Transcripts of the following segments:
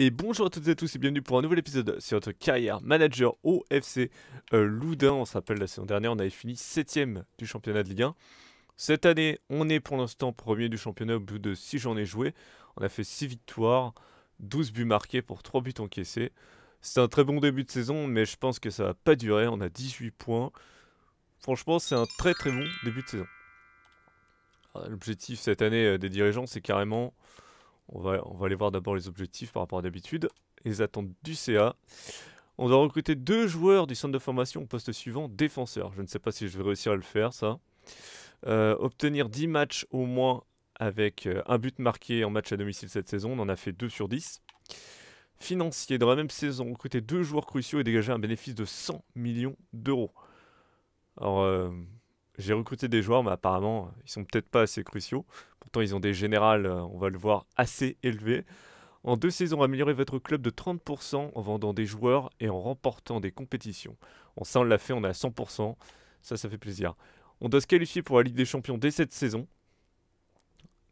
Et bonjour à toutes et à tous et bienvenue pour un nouvel épisode sur notre carrière manager au FC euh, On se rappelle la saison dernière, on avait fini 7ème du championnat de Ligue 1. Cette année, on est pour l'instant premier du championnat au bout de 6 journées jouées. On a fait 6 victoires, 12 buts marqués pour 3 buts encaissés. C'est un très bon début de saison, mais je pense que ça va pas durer. On a 18 points. Franchement, c'est un très très bon début de saison. Euh, l'objectif cette année euh, des dirigeants, c'est carrément on va, on va aller voir d'abord les objectifs par rapport à d'habitude. Les attentes du CA. On doit recruter deux joueurs du centre de formation au poste suivant, défenseur. Je ne sais pas si je vais réussir à le faire, ça. Euh, obtenir 10 matchs au moins avec euh, un but marqué en match à domicile cette saison. On en a fait 2 sur 10. Financier, dans la même saison, recruter deux joueurs cruciaux et dégager un bénéfice de 100 millions d'euros. Alors, euh, j'ai recruté des joueurs, mais apparemment, ils sont peut-être pas assez cruciaux. Pourtant, ils ont des générales, euh, on va le voir, assez élevés. En deux saisons, améliorer votre club de 30% en vendant des joueurs et en remportant des compétitions. On ça, on l'a fait, on est à 100%. Ça, ça fait plaisir. On doit se qualifier pour la Ligue des Champions dès cette saison.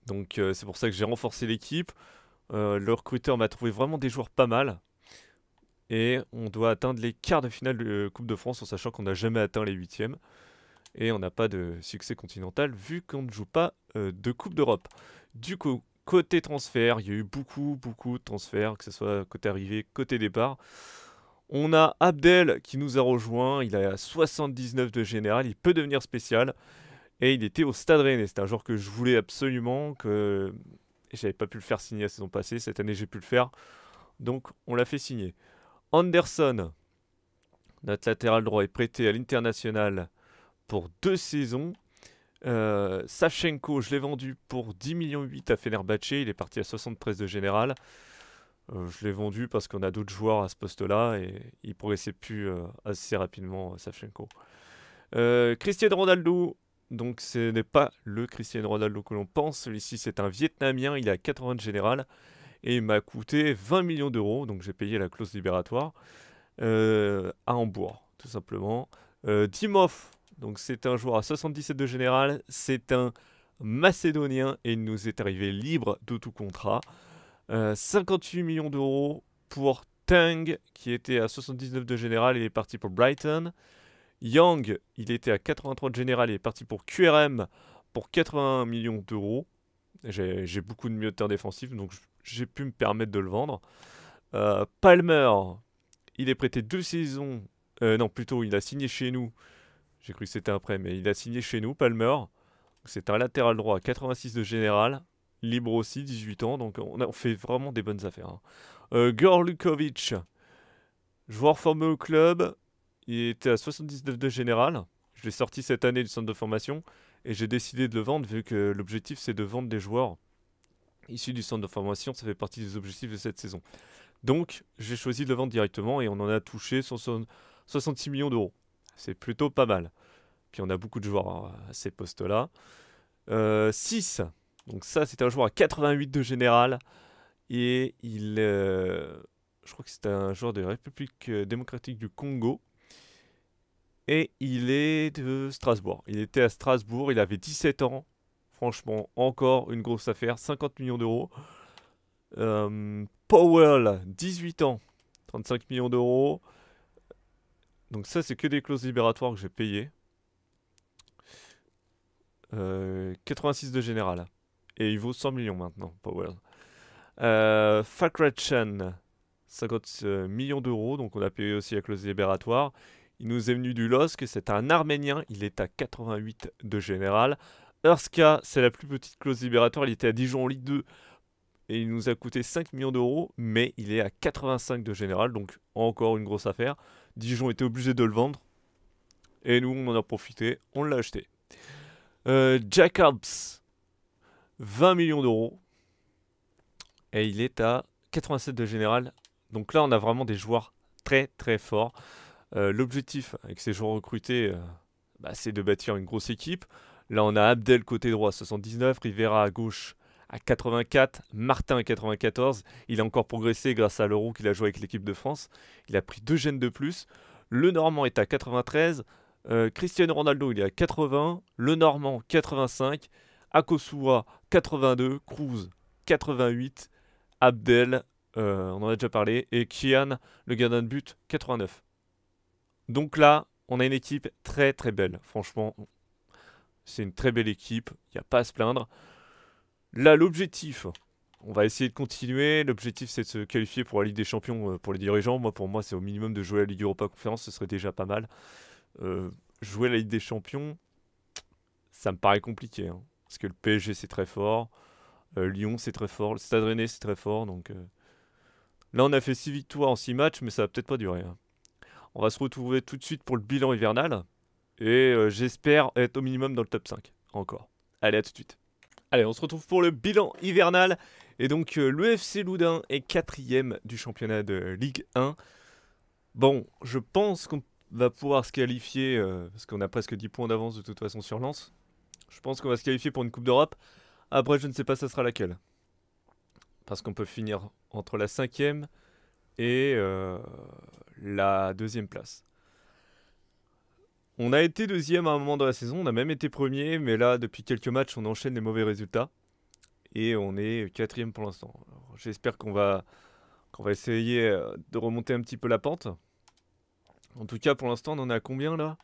Donc, euh, c'est pour ça que j'ai renforcé l'équipe. Euh, le recruteur m'a trouvé vraiment des joueurs pas mal. Et on doit atteindre les quarts de finale de Coupe de France en sachant qu'on n'a jamais atteint les huitièmes et on n'a pas de succès continental vu qu'on ne joue pas euh, de Coupe d'Europe. Du coup, côté transfert, il y a eu beaucoup, beaucoup de transferts, que ce soit côté arrivée, côté départ. On a Abdel qui nous a rejoint, il a 79 de général, il peut devenir spécial. Et il était au Stade Rennais, C'est un joueur que je voulais absolument, que j'avais pas pu le faire signer la saison passée, cette année j'ai pu le faire. Donc on l'a fait signer. Anderson, notre latéral droit, est prêté à l'international pour deux saisons. Euh, je l'ai vendu pour 10 millions 8 à Fenerbahce, il est parti à 73 de général. Euh, je l'ai vendu parce qu'on a d'autres joueurs à ce poste-là et il progressait plus euh, assez rapidement euh, Sachenko. Cristiano Ronaldo, donc ce n'est pas le Cristiano Ronaldo que l'on pense, celui-ci c'est un Vietnamien, il a 80 de général et il m'a coûté 20 millions d'euros, donc j'ai payé la clause libératoire à Hambourg, tout simplement. Dimov, donc c'est un joueur à 77 de général, c'est un Macédonien et il nous est arrivé libre de tout contrat. 58 euh, millions d'euros pour Tang qui était à 79 de général et est parti pour Brighton. Yang, il était à 83 de général et est parti pour QRM pour 81 millions d'euros. J'ai beaucoup de milieu de défensif, donc j'ai pu me permettre de le vendre. Euh, Palmer, il est prêté deux saisons. Euh, non, plutôt, il a signé chez nous j'ai cru que c'était après, mais il a signé chez nous, Palmer. C'est un latéral droit, 86 de général. Libre aussi, 18 ans, donc on, fait vraiment des bonnes affaires. Hein. Euh, Gorlukovic, joueur formé au club. Il était à 79 de général. Je l'ai sorti cette année du centre de formation et j'ai décidé de le vendre vu que l'objectif c'est de vendre des joueurs issus du centre de formation. Ça fait partie des objectifs de cette saison. Donc j'ai choisi de le vendre directement et on en a touché 66 millions d'euros. C'est plutôt pas mal. Puis on a beaucoup de joueurs hein, à ces postes-là. 6. Euh, Donc ça, c'est un joueur à 88 de général. Et il... Euh, je crois que c'est un joueur de République euh, démocratique du Congo. Et il est de Strasbourg. Il était à Strasbourg, il avait 17 ans. Franchement, encore une grosse affaire. 50 millions d'euros. Powell, 18 ans. 35 millions d'euros. Donc ça, c'est que des clauses libératoires que j'ai payées. 86 euh, de général. Et il vaut 100 millions maintenant, Powell. Euh, 50 euh, millions d'euros, donc on a payé aussi la clause libératoire. Il nous est venu du LOSC, c'est un Arménien, il est à 88 de général. Erska, c'est la plus petite clause libératoire, il était à Dijon en Ligue 2 et il nous a coûté 5 millions d'euros, mais il est à 85 de général, donc encore une grosse affaire. Dijon était obligé de le vendre, et nous on en a profité, on l'a acheté. Euh, Jacobs, 20 millions d'euros, et il est à 87 de général, donc là on a vraiment des joueurs très très forts. Euh, l'objectif avec ces joueurs recrutés, euh, bah, c'est de bâtir une grosse équipe. Là on a Abdel côté droit 79, Rivera à gauche à 84, Martin à 94. Il a encore progressé grâce à l'Euro qu'il a joué avec l'équipe de France. Il a pris deux gènes de plus. Le Normand est à 93. Euh, Cristiano Ronaldo, il est à 80. Le Normand, 85. Akosua, 82. Cruz, 88. Abdel, euh, on en a déjà parlé. Et Kian, le gardien de but, 89. Donc là, on a une équipe très très belle. Franchement, c'est une très belle équipe. Il n'y a pas à se plaindre. Là, l'objectif, on va essayer de continuer. L'objectif, c'est de se qualifier pour la Ligue des Champions euh, pour les dirigeants. Moi, pour moi, c'est au minimum de jouer à la Ligue Europa Conférence, ce serait déjà pas mal. Euh, jouer à la Ligue des Champions, ça me paraît compliqué. Hein, parce que le PSG, c'est très fort. Euh, Lyon, c'est très fort. Le Stade Rennais, c'est très fort. Donc, Là, on a fait 6 victoires en 6 matchs, mais ça va peut-être pas durer. Hein. On va se retrouver tout de suite pour le bilan hivernal. Et j'espère être au minimum dans le top 5. Encore. Allez, à tout de suite. Allez, on se retrouve pour le bilan hivernal. Et donc, euh, l'UFC Loudun est quatrième du championnat de Ligue 1. Bon, je pense qu'on va pouvoir se qualifier, euh, parce qu'on a presque 10 points d'avance de toute façon sur Lens. Je pense qu'on va se qualifier pour une Coupe d'Europe. Après, je ne sais pas ça sera laquelle. Parce qu'on peut finir entre la cinquième et euh, la deuxième place. On a été deuxième à un moment de la saison, on a même été premier, mais là, depuis quelques matchs, on enchaîne les mauvais résultats. Et on est quatrième pour l'instant. J'espère qu'on va, qu'on va essayer euh, de remonter un petit peu la pente. En tout cas, pour l'instant, on en est à combien là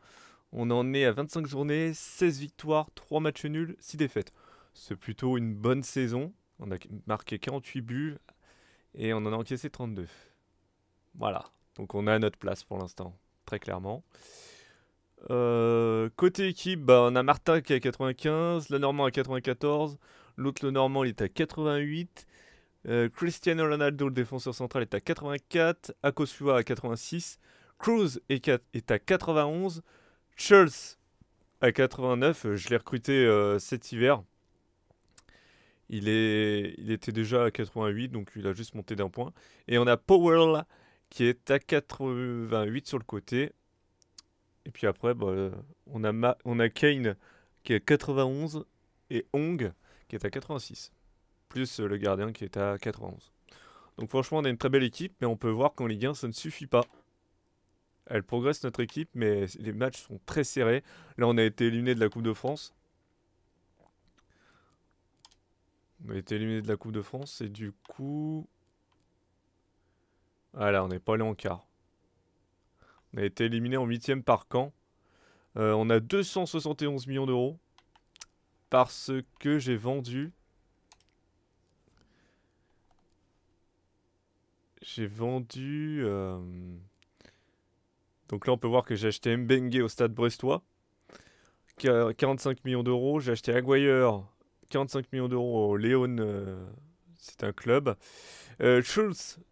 On en est à 25 journées, 16 victoires, 3 matchs nuls, 6 défaites. C'est plutôt une bonne saison. On a marqué 48 buts et on en a encaissé 32. Voilà. Donc on a notre place pour l'instant, très clairement. Euh, côté équipe, bah, on a Marta qui est à 95, le Normand à 94, l'autre le Normand est à 88, euh, Cristiano Ronaldo le défenseur central est à 84, Akosua à 86, Cruz est, à 91, Schultz à 89, je l'ai recruté euh, cet hiver. Il, il était déjà à 88, donc il a juste monté d'un point. Et on a Powell qui est à 88 sur le côté, et puis après, bah, on, a on a Kane qui est à 91 et Hong qui est à 86. Plus le gardien qui est à 91. Donc franchement, on a une très belle équipe, mais on peut voir qu'en Ligue 1, ça ne suffit pas. Elle progresse notre équipe, mais les matchs sont très serrés. Là, on a été éliminé de la Coupe de France. On a été éliminé de la Coupe de France et du coup... Voilà, ah on n'est pas allé en quart. On a été éliminé en huitième par Caen. Euh, on a 271 millions d'euros. Parce que j'ai vendu... J'ai vendu... Euh, donc là, on peut voir que j'ai acheté Mbengue au stade brestois. 45 euh, millions d'euros. J'ai acheté Aguayer. 45 millions d'euros au Léon c'est un club. Euh,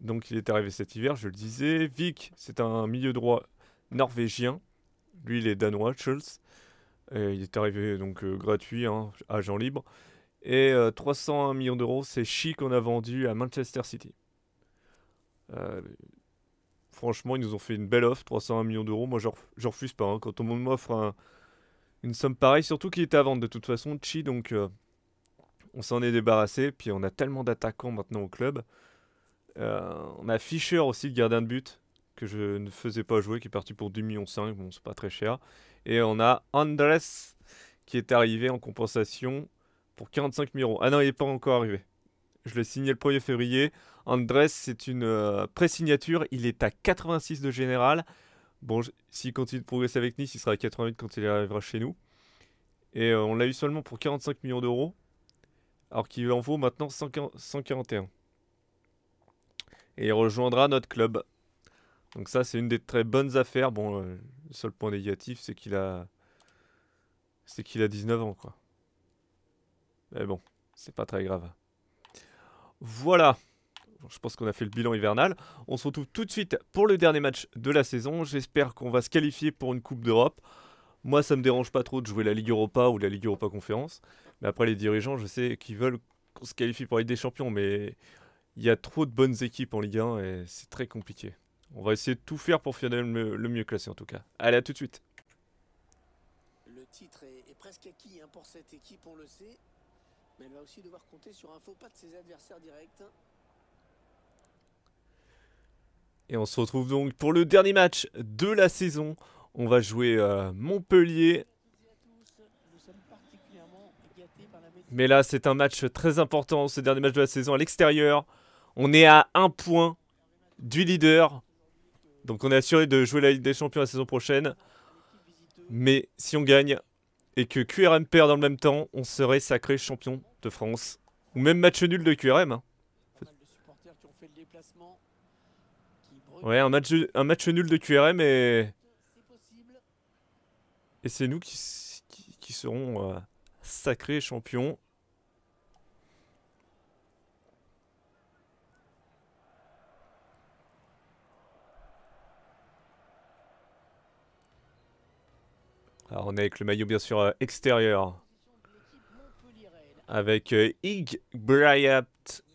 donc il est arrivé cet hiver, je le disais. Vic, c'est un milieu droit norvégien. Lui, il est danois, Schultz. il est arrivé donc euh, gratuit, hein, agent libre. Et 301 euh, millions d'euros, c'est Chi qu'on a vendu à Manchester City. Euh, franchement, ils nous ont fait une belle offre, 301 millions d'euros. Moi, je, refuse pas. Hein. Quand on m'offre une somme pareille, surtout qu'il est à vendre de toute façon, Chi, donc on s'en est débarrassé. Puis on a tellement d'attaquants maintenant au club. Euh, on a Fischer aussi, le gardien de but, que je ne faisais pas jouer, qui est parti pour 2,5 millions. Bon, c'est pas très cher. Et on a Andres, qui est arrivé en compensation pour 45 millions. Ah non, il n'est pas encore arrivé. Je l'ai signé le 1er février. Andres, c'est une euh, pré-signature. Il est à 86 de général. Bon, s'il continue de progresser avec Nice, il sera à 88 quand il arrivera chez nous. Et euh, on l'a eu seulement pour 45 millions d'euros alors qu'il en vaut maintenant 141. Et il rejoindra notre club. Donc ça, c'est une des très bonnes affaires. Bon, euh, le seul point négatif, c'est qu'il a... C'est qu'il a 19 ans, quoi. Mais bon, c'est pas très grave. Voilà je pense qu'on a fait le bilan hivernal. On se retrouve tout de suite pour le dernier match de la saison. J'espère qu'on va se qualifier pour une Coupe d'Europe. Moi, ça me dérange pas trop de jouer la Ligue Europa ou la Ligue Europa Conférence. Mais après, les dirigeants, je sais qu'ils veulent qu'on se qualifie pour être des Champions, mais il y a trop de bonnes équipes en Ligue 1 et c'est très compliqué. On va essayer de tout faire pour finir le, mieux classé en tout cas. Allez, à tout de suite. Le titre est, presque acquis hein, pour cette équipe, on le sait. Mais elle va aussi devoir compter sur un faux pas de ses adversaires directs. Et on se retrouve donc pour le dernier match de la saison. On va jouer euh, Montpellier. Mais là, c'est un match très important, ce dernier match de la saison à l'extérieur. On est à un point du leader. Donc on est assuré de jouer la Ligue des Champions la saison prochaine. Mais si on gagne et que QRM perd dans le même temps, on serait sacré champion de France. Ou même match nul de QRM. Hein. Ouais, un match, un match nul de QRM et et c'est nous qui, qui, serons euh, sacrés champions. Alors on est avec le maillot bien sûr euh, extérieur. Avec euh, Ig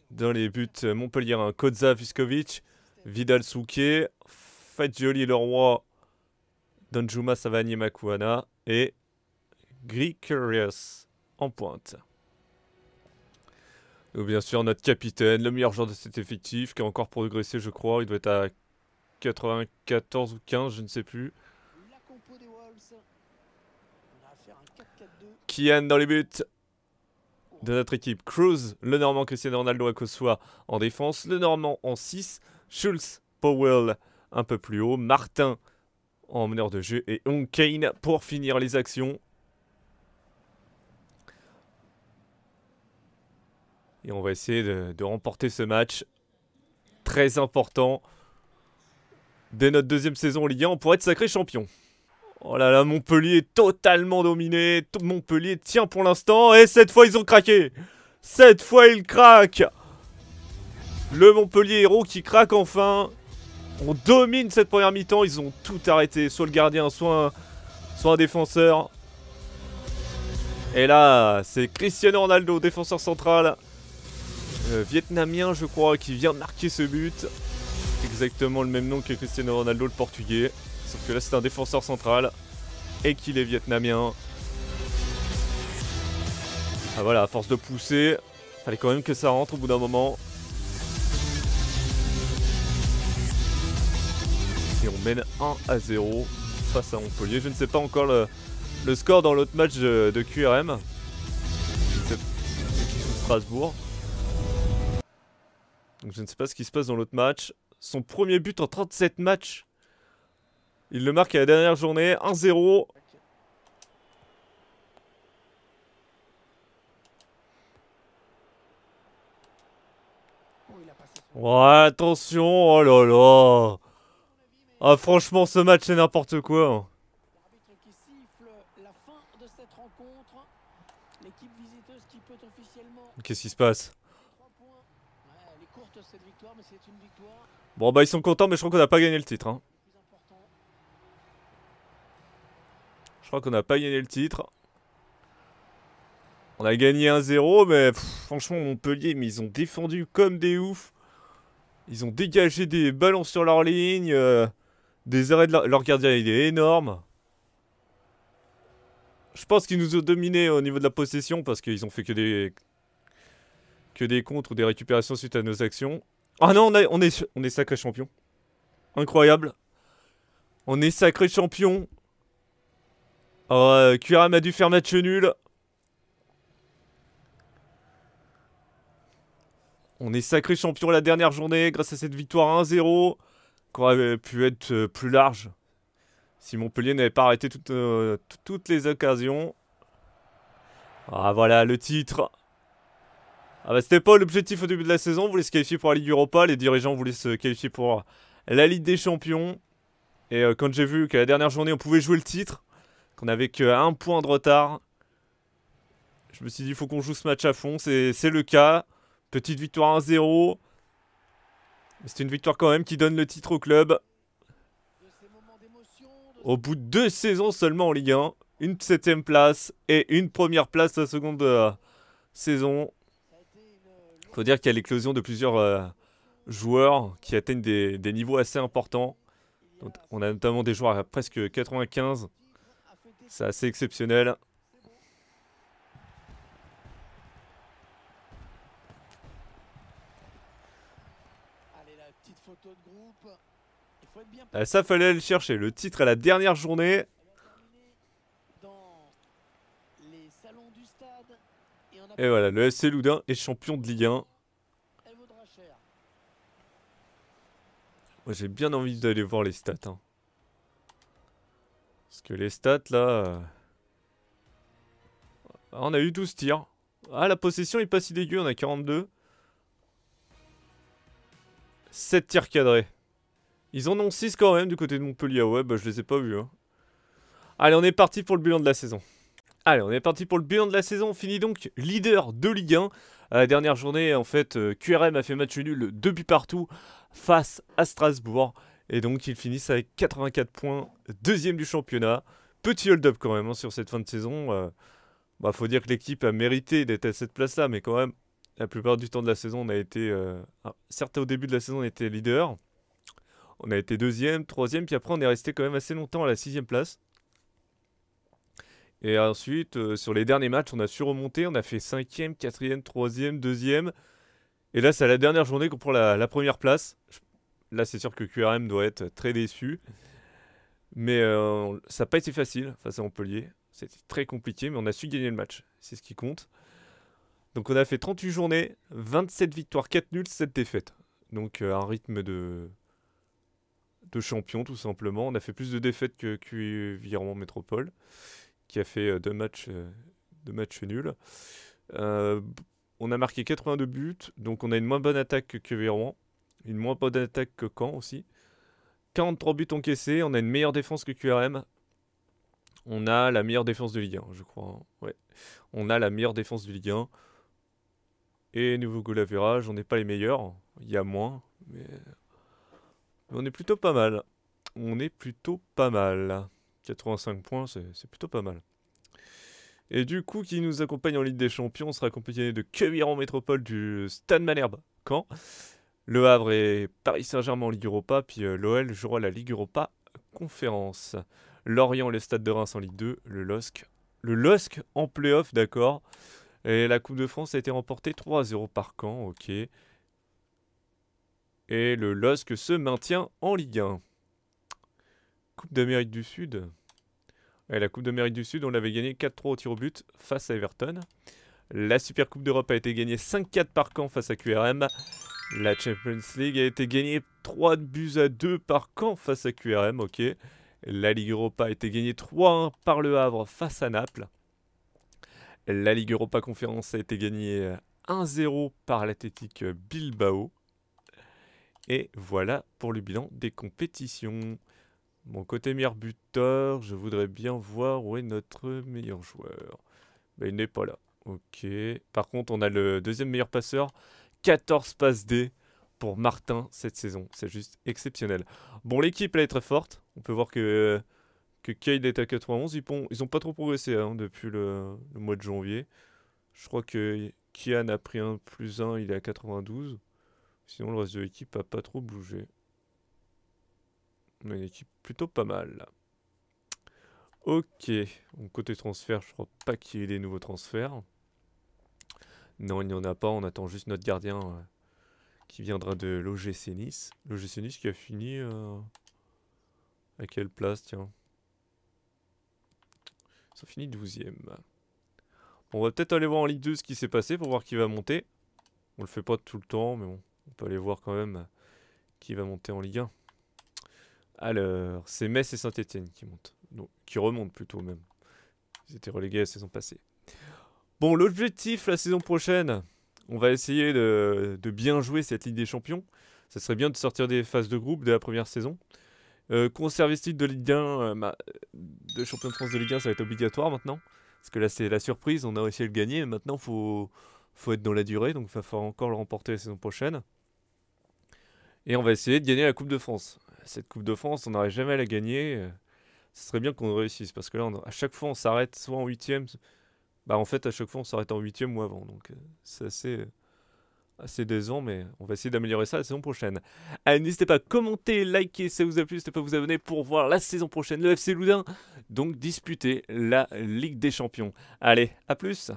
dans les buts Montpellier, Koza Viskovic, Vidal Souquet, Fadjoli Leroy Donjuma Savani Makuana et Gris Curious en pointe. Ou bien sûr notre capitaine, le meilleur joueur de cet effectif, qui a encore progressé je crois, il doit être à 94 ou 15, je ne sais plus. Kian dans les buts de notre équipe. Cruz, le Normand Cristiano Ronaldo à Kosoa en défense. Le Normand en 6. Schulz, Powell un peu plus haut. Martin, en meneur de jeu et Hong Kane pour finir les actions. Et on va essayer de, remporter ce match très important dès notre deuxième saison en Ligue 1, on pourrait être sacré champion. Oh là là, Montpellier est totalement dominé. Montpellier tient pour l'instant. Et cette fois, ils ont craqué. Cette fois, ils craquent. Le Montpellier héros qui craque enfin. On domine cette première mi-temps. Ils ont tout arrêté. Soit le gardien, soit un, soit défenseur. Et là, c'est Cristiano Ronaldo, défenseur central. Euh, vietnamien, je crois, qui vient de marquer ce but. Exactement le même nom que Cristiano Ronaldo, le portugais. Sauf que là, c'est un défenseur central. Et qu'il est vietnamien. Ah voilà, à force de pousser, fallait quand même que ça rentre au bout d'un moment. et on mène 1 à 0 face à Montpellier. Je ne sais pas encore le, score dans l'autre match de, de QRM. Strasbourg. je ne sais pas ce qui se passe dans l'autre match. Son premier but en 37 matchs. Il le marque à la dernière journée, 1-0. Ouais, attention, oh là là ah franchement ce match c'est n'importe quoi. Qu'est-ce qui se passe Bon bah ils sont contents mais je crois qu'on a pas gagné le titre. Hein. Je crois qu'on n'a pas gagné le titre. On a gagné 1-0 mais franchement Montpellier mais ils ont défendu comme des oufs. Ils ont dégagé des ballons sur leur ligne. Euh. Des arrêts de leur gardien, il est énorme. Je pense qu'ils nous ont dominés au niveau de la possession parce qu'ils ont fait que des que des contres ou des récupérations suite à nos actions. Ah non, on, est on est sacré champion. Incroyable. On est sacré champion. Euh, a dû faire match nul. On est sacré champion la dernière journée grâce à cette victoire 1-0 aurait pu être euh, plus large si Montpellier n'avait pas arrêté euh, toutes, les occasions. Ah voilà le titre. Ah bah c'était pas l'objectif au début de la saison, vous voulait se qualifier pour la Ligue Europa, les dirigeants voulaient se qualifier pour la Ligue des Champions. Et euh, quand j'ai vu qu'à la dernière journée on pouvait jouer le titre, qu'on avait qu'un point de retard, je me suis dit il faut qu'on joue ce match à fond, c'est le cas. Petite victoire 1-0, c'est une victoire quand même qui donne le titre au club. Au bout de deux saisons seulement en Ligue 1, une septième place et une première place la seconde euh, saison. Il Faut dire qu'il y a l'éclosion de plusieurs euh, joueurs qui atteignent des, niveaux assez importants. on a notamment des joueurs à presque 95. C'est assez exceptionnel. petite photo de groupe. Euh, ça fallait le chercher, le titre à la dernière journée. Et, voilà, le SC Loudun est champion de Ligue 1. Moi j'ai bien envie d'aller voir les stats. Hein. Parce que les stats là... Euh, on a eu 12 tirs. Ah la possession est pas si dégueu, on a 42. 7 tirs cadrés. Ils en ont 6 quand même du côté de Montpellier. Ouais, bah je les ai pas vus. Hein. Allez, on est parti pour le bilan de la saison. Allez, on est parti pour le bilan de la saison. On finit donc leader de Ligue 1. la euh, dernière journée, en fait, euh, QRM a fait match nul depuis partout face à Strasbourg. Et donc, ils finissent avec 84 points, deuxième du championnat. Petit hold-up quand même hein, sur cette fin de saison. Euh, bah, faut dire que l'équipe a mérité d'être à cette place-là, mais quand même, la plupart du temps de la saison, on a été. Euh, ah, certes, au début de la saison, on était leader. On a été deuxième, troisième, puis après, on est resté quand même assez longtemps à la sixième place. Et ensuite, euh, sur les derniers matchs, on a su remonter. On a fait cinquième, quatrième, troisième, deuxième. Et là, c'est à la dernière journée qu'on prend la, première place. Là, c'est sûr que QRM doit être très déçu. Mais euh, ça n'a pas été facile face à Montpellier. C'était très compliqué, mais on a su gagner le match. C'est ce qui compte. Donc on a fait 38 journées, 27 victoires, 4 nuls, 7 défaites. Donc euh, un rythme de de champion tout simplement. On a fait plus de défaites que Cuvirement Métropole, qui a fait euh, euh, deux matchs, nuls. on a marqué 82 buts, donc on a une moins bonne attaque que Cuvirement, une moins bonne attaque que Caen aussi. 43 buts encaissés, on a une meilleure défense que QRM. On a la meilleure défense de Ligue 1, je crois. Hein. Ouais. On a la meilleure défense de Ligue 1. Et nouveau goal on n'est pas les meilleurs. Il y a moins, mais... on est plutôt pas mal. On est plutôt pas mal. 85 points, c'est plutôt pas mal. Et du coup, qui nous accompagne en Ligue des Champions on sera accompagné de en Métropole du Stade Malherbe, Quand Le Havre et Paris Saint-Germain en Ligue Europa, puis euh, l'OL jouera la Ligue Europa Conférence. Lorient, les Stades de Reims en Ligue 2, le LOSC. Le LOSC en Playoff, d'accord. Et la Coupe de France a été remportée 3-0 par Caen, ok. Et le LOSC se maintient en Ligue 1. Coupe d'Amérique du Sud. Et la Coupe d'Amérique du Sud, on l'avait gagnée 4-3 au tir au but face à Everton. La Super Coupe d'Europe a été gagnée 5-4 par Caen face à QRM. La Champions League a été gagnée 3 buts à 2 par Caen face à QRM, ok. La Ligue Europa a été gagnée 3-1 par Le Havre face à Naples. La Ligue Europa Conférence a été gagnée 1-0 euh, par l'athlétique euh, Bilbao. Et voilà pour le bilan des compétitions. Mon côté meilleur buteur, je voudrais bien voir où est notre meilleur joueur. Bah, il n'est pas là. Ok. Par contre, on a le deuxième meilleur passeur. 14 passes D pour Martin cette saison. C'est juste exceptionnel. Bon, l'équipe, elle est très forte. On peut voir que euh, que Cade est à 91. Ils n'ont ils ont pas trop progressé hein, depuis le, mois de janvier. Je crois que Kian a pris un plus un, il est à 92. Sinon, le reste de l'équipe n'a pas trop bougé. On a une équipe plutôt pas mal Ok, côté transfert, je crois pas qu'il y ait des nouveaux transferts. Non, il n'y en a pas, on attend juste notre gardien euh, qui viendra de l'OGC Nice. L'OGC Nice qui a fini euh, à quelle place, tiens ça finit 12ème. on va peut-être aller voir en Ligue 2 ce qui s'est passé pour voir qui va monter. On le fait pas tout le temps, mais on peut aller voir quand même qui va monter en Ligue 1. Alors, c'est Metz et Saint-Etienne qui montent. qui remontent plutôt même. Ils étaient relégués la saison passée. Bon, l'objectif la saison prochaine, on va essayer de, bien jouer cette Ligue des Champions. Ça serait bien de sortir des phases de groupe dès la première saison. Euh, conserver titre de Ligue 1, euh, euh, de champion de France de Ligue 1, ça va être obligatoire maintenant. Parce que là, c'est la surprise, on a réussi à le gagner. Maintenant, il faut, faut être dans la durée, donc il va falloir encore le remporter la saison prochaine. Et on va essayer de gagner la Coupe de France. Cette Coupe de France, on n'aurait jamais à la gagner. Euh, ce serait bien qu'on réussisse, parce que là, à chaque fois, on s'arrête soit en huitième. Bah, en fait, à chaque fois, on s'arrête en huitième ou avant. Donc, c'est assez. C'est ans mais on va essayer d'améliorer ça la saison prochaine. Allez, n'hésitez pas à commenter, liker si ça vous a plu, n'hésitez pas à vous abonner pour voir la saison prochaine le FC Loudin. donc disputer la Ligue des Champions. Allez, à plus